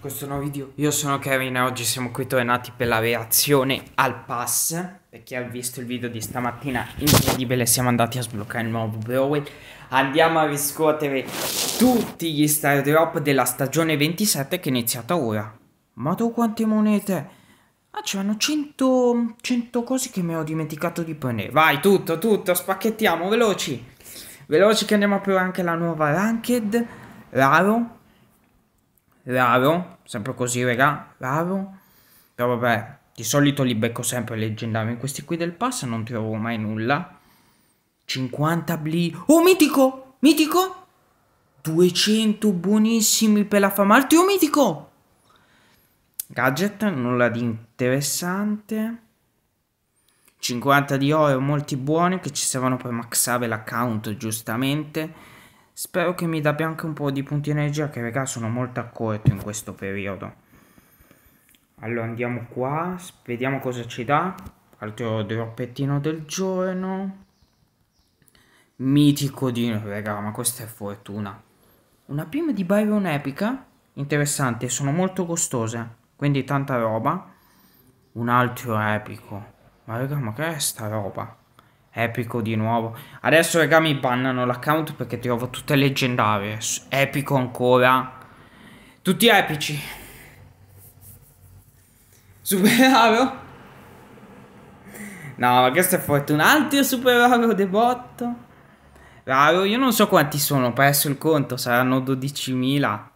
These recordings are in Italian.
Questo nuovo video, io sono Kevin e oggi siamo qui tornati per la reazione al pass Per chi ha visto il video di stamattina, incredibile, siamo andati a sbloccare il nuovo Brawl Andiamo a riscuotere tutti gli star drop della stagione 27 che è iniziata ora Ma tu quante monete? Ah c'erano 100, 100 cose che mi ho dimenticato di prendere Vai tutto, tutto, spacchettiamo, veloci Veloci che andiamo a provare anche la nuova Ranked Raro raro, sempre così regà, raro, però vabbè, di solito li becco sempre leggendari, in questi qui del pass non trovo mai nulla. 50 bli... Oh, mitico! Mitico! 200 buonissimi per la fama, altro oh, mitico! Gadget, nulla di interessante. 50 di oro, molti buoni che ci servono per maxare l'account, giustamente. Spero che mi abbia anche un po' di punti energia che raga sono molto accorto in questo periodo. Allora andiamo qua, vediamo cosa ci dà. Altro droppettino del giorno. Mitico di... raga, ma questa è fortuna. Una prima di Byron Epica. Interessante, sono molto costose. Quindi tanta roba. Un altro epico. Ma raga, ma che è sta roba? Epico di nuovo. Adesso, raga, mi bannano l'account perché trovo tutte leggendarie. Epico ancora. Tutti epici. Super raro. No, ma questo è fortuna. Altro super raro de botto. Raro, io non so quanti sono, ho perso il conto, saranno 12.000.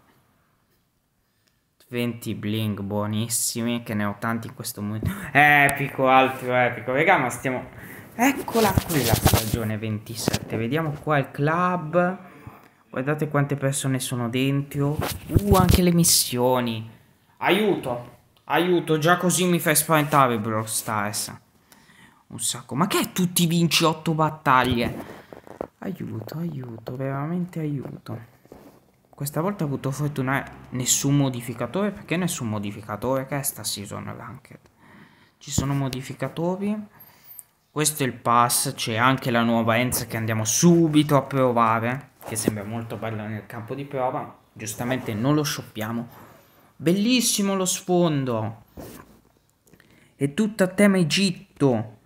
20 bling buonissimi, che ne ho tanti in questo momento. Epico, altro epico. Raga, ma stiamo... Eccola qui la stagione 27. Vediamo qua il club. Guardate quante persone sono dentro. Uh, anche le missioni. Aiuto. Aiuto, già così mi fai spaventare Brawl Stars. Un sacco. Ma che è tutti vinci 8 battaglie? Aiuto, aiuto, veramente aiuto. Questa volta ho avuto fortuna eh. nessun modificatore. Perché nessun modificatore? Che è sta season ranked? Ci sono modificatori questo è il pass, c'è anche la nuova Enza che andiamo subito a provare, che sembra molto bella nel campo di prova. Giustamente non lo shoppiamo. Bellissimo lo sfondo. È tutto a tema Egitto.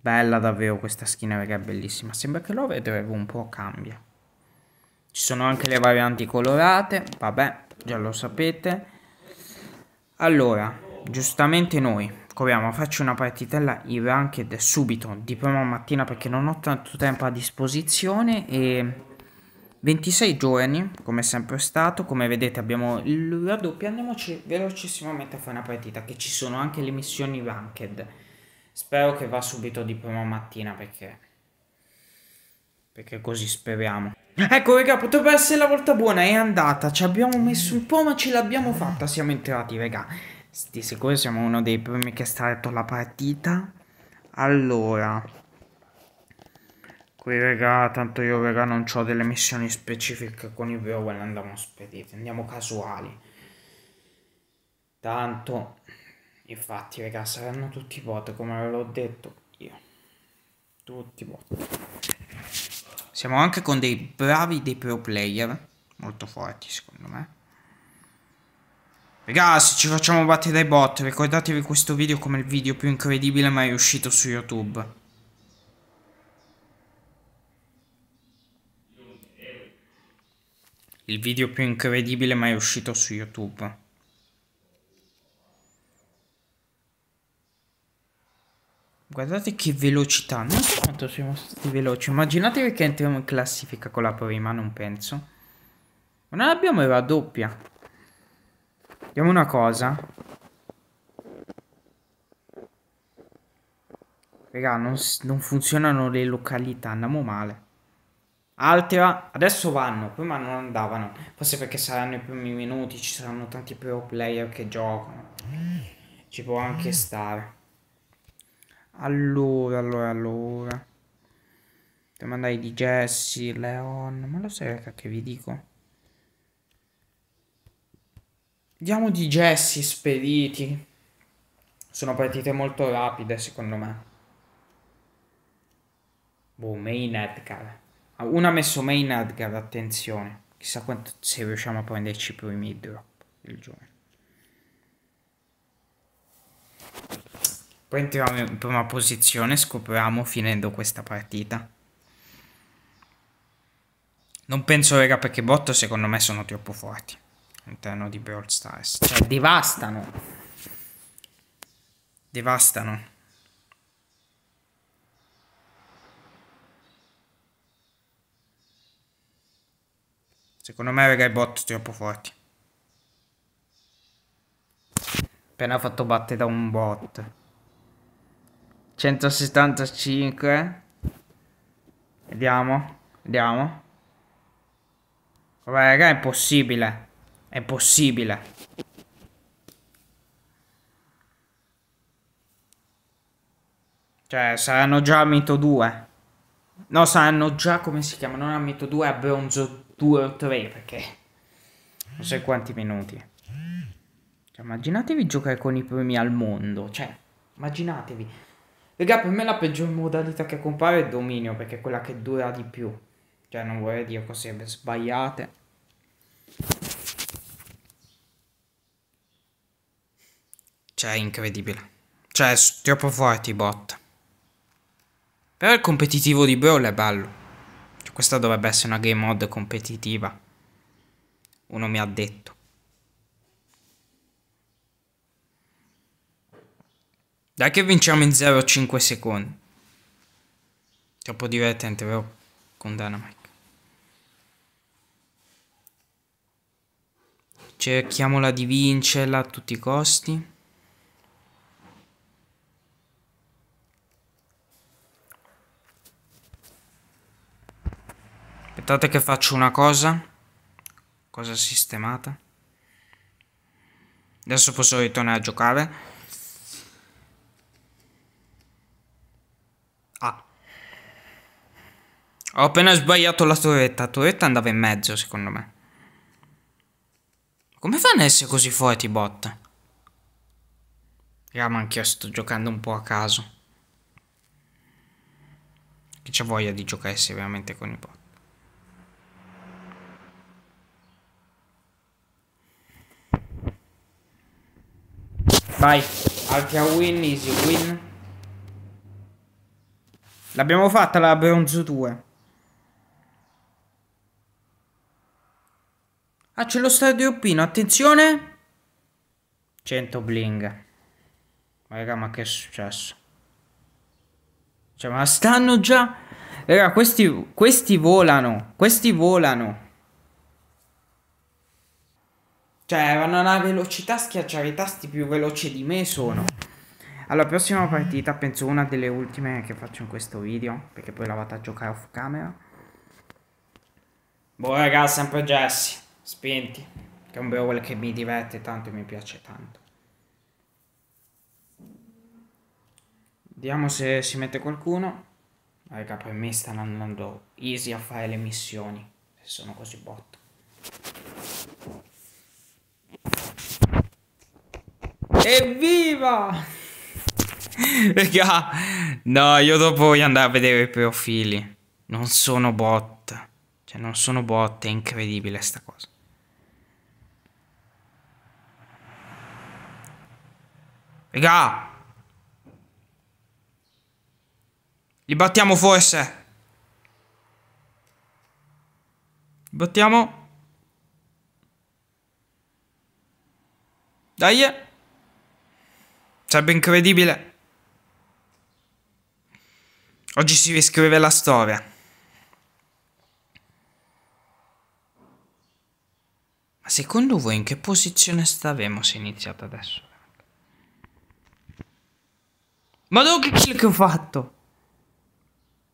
Bella davvero questa skin, raga, è bellissima. Sembra che lo vedremo un po' cambia. Ci sono anche le varianti colorate, vabbè, già lo sapete. Allora, giustamente noi proviamo, faccio una partitella in ranked subito, di prima mattina perché non ho tanto tempo a disposizione e 26 giorni, come sempre stato, come vedete abbiamo il raddoppio, andiamoci velocissimamente a fare una partita che ci sono anche le missioni ranked. Spero che va subito di prima mattina perché perché così speriamo. Ecco raga, potrebbe essere la volta buona, è andata, ci abbiamo messo un po' ma ce l'abbiamo fatta, siamo entrati raga. Di sicuro siamo uno dei primi che ha starto la partita. Allora. Qui raga, tanto io raga non ho delle missioni specifiche con i Browen, andiamo spediti, andiamo casuali. Tanto, infatti raga, saranno tutti bot, come ve l'ho detto io. Tutti bot. Siamo anche con dei bravi, dei pro player, molto forti secondo me. Ragazzi ci facciamo battere dai bot, ricordatevi questo video come il video più incredibile mai uscito su YouTube. Il video più incredibile mai uscito su YouTube. Guardate che velocità, non so quanto siamo stati veloci. Immaginatevi che entriamo in classifica con la prima, non penso. Ma non abbiamo la doppia. Vediamo una cosa. Raga, non, non funzionano le località, andiamo male. Altera, adesso vanno, prima non andavano. Forse perché saranno i primi minuti, ci saranno tanti pro player che giocano. Ci può anche stare. Allora, allora, allora. Devo andare di Jesse, Leon. Ma lo sai che vi dico? Diamo di gessi spediti. Sono partite molto rapide, secondo me. Boh, main Edgar. Ah, una ha messo main Edgar, attenzione. Chissà quanto, se riusciamo a prenderci più i mid drop il giorno. Poi entriamo in prima posizione, scopriamo finendo questa partita. Non penso, raga, perché botto secondo me sono troppo forti all'interno di Brawl Stars. Cioè, devastano. Devastano. Secondo me, raga, i bot troppo forti. Appena fatto battere da un bot. 175. Vediamo. Vediamo. Vabbè, raga, è impossibile. È possibile. Cioè, saranno già a mito 2. No, saranno già, come si chiama? Non a mito 2, a bronzo 2 o 3, perché... Non so quanti minuti. Cioè, immaginatevi giocare con i primi al mondo. Cioè, immaginatevi. Raga, per me la peggior modalità che compare è dominio, perché è quella che dura di più. Cioè, non vorrei dire cose sbagliate. Cioè, è incredibile. Cioè, è troppo forte i bot. Però il competitivo di Brawl è bello. Cioè, questa dovrebbe essere una game mod competitiva. Uno mi ha detto. Dai che vinciamo in 0,5 secondi. Troppo divertente, vero? Con Dynamite. Cerchiamola di vincerla a tutti i costi. Aspettate che faccio una cosa. Cosa sistemata. Adesso posso ritornare a giocare. Ah. Ho appena sbagliato la torretta. La torretta andava in mezzo, secondo me. Come fanno ad essere così forti i bot? Raga, ma anch'io sto giocando un po' a caso. Che c'è voglia di giocare seriamente con i bot. Vai. Altra win, easy win. L'abbiamo fatta la bronzo 2. Ah, c'è lo stadio Pino, attenzione. 100 bling. Ma raga, ma che è successo? Cioè, ma stanno già... Raga, questi, questi volano. Questi volano. Cioè, vanno a una velocità schiacciare i tasti più veloce di me sono. Alla prossima partita, penso una delle ultime che faccio in questo video, perché poi la vado a giocare off camera. Boh, ragazzi, sempre Jesse, spinti. Che è un brawl che mi diverte tanto e mi piace tanto. Vediamo se si mette qualcuno. Raga, per me stanno andando easy a fare le missioni, se sono così botto. Evviva! Raga, ah, no, io dopo voglio andare a vedere i profili. Non sono bot. Cioè, non sono bot, è incredibile sta cosa. Raga! Li battiamo forse? Li battiamo? Dai! Sarebbe incredibile. Oggi si riscrive la storia. Ma secondo voi in che posizione staremo se iniziate adesso? Madonna che kill che ho fatto!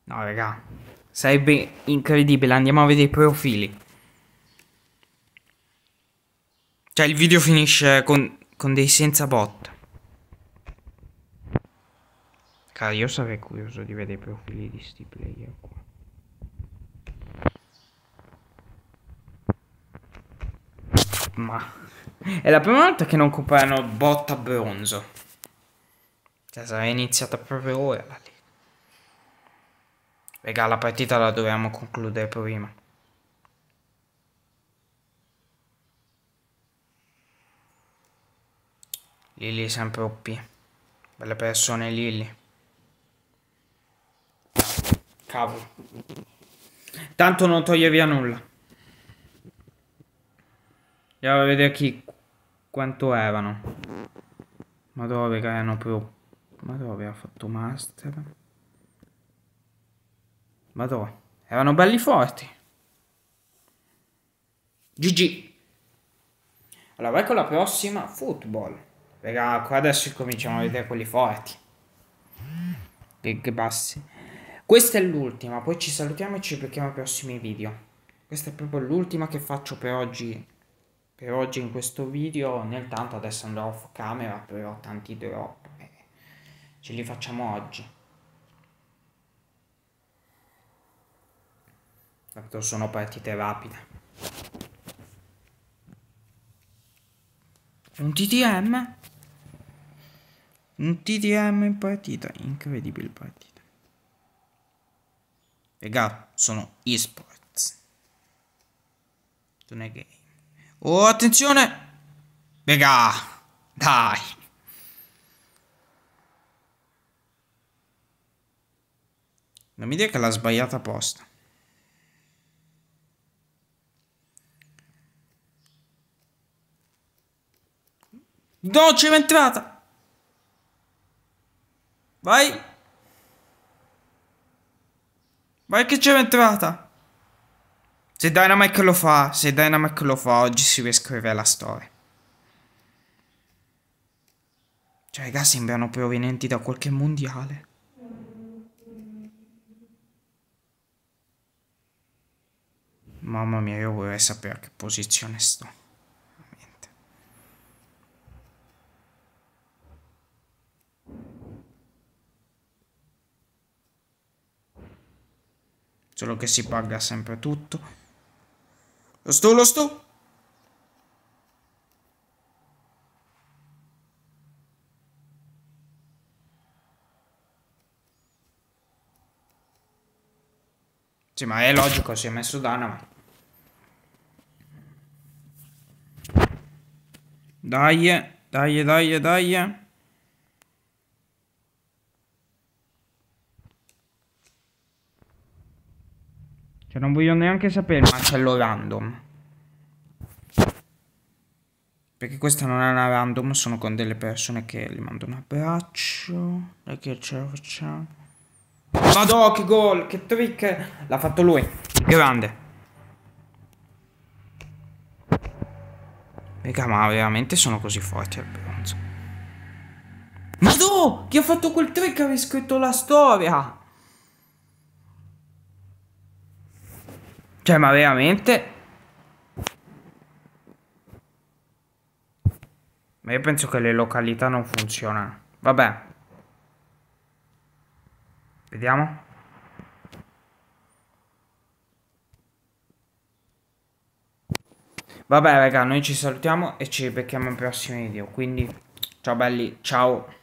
No raga, sarebbe incredibile, andiamo a vedere i profili. Cioè il video finisce con, con dei senza bot. Cara, io sarei curioso di vedere i profili di sti player qua. Ma è la prima volta che non comprano botta bronzo. Cioè, sarà iniziata proprio ora la lì. Regà, la partita la dovevamo concludere prima. Lili sempre OP. Belle persone Lili. Cavolo. Tanto non toglie via nulla. Andiamo a vedere chi quanto erano. Ma dove che erano proprio. Ma dove ha fatto master? Ma dove? Erano belli forti. GG. Allora, ecco la prossima. Football. Raga, qua adesso cominciamo a vedere quelli forti. Che, che bassi. Questa è l'ultima, poi ci salutiamo e ci becchiamo ai prossimi video. Questa è proprio l'ultima che faccio per oggi, per oggi in questo video, nel tanto adesso andrò off camera, però tanti drop, eh, ce li facciamo oggi. Tanto sono partite rapide. Un TTM? Un TTM in partita, incredibile partita. Regà, sono esports. Non è game. Oh, attenzione! Vega! dai! Non mi dire che l'ha sbagliata apposta. No, c'è entrata! Vai! Vai che c'è l'entrata. Se Dynamite lo fa, se Dynamite lo fa, oggi si riscrive la storia. Cioè, i raga, sembrano provenienti da qualche mondiale. Mamma mia, io vorrei sapere a che posizione sto. Solo che si paga sempre tutto. Lo stu, lo stu! Sì, ma è logico, si è messo Dana, ma... Dai, dai, dai, dai. Cioè non voglio neanche sapere il macello random. Perché questa non è una random, sono con delle persone che gli mando un abbraccio. E che ce la facciamo? Madò, che gol, che trick! L'ha fatto lui, grande. Raga, ma veramente sono così forti al bronzo. Madò, chi ha fatto quel trick ha riscritto la storia? Cioè, ma veramente? Ma io penso che le località non funzionano. Vabbè. Vediamo. Vabbè raga, noi ci salutiamo e ci becchiamo in prossimi video, quindi ciao belli, ciao!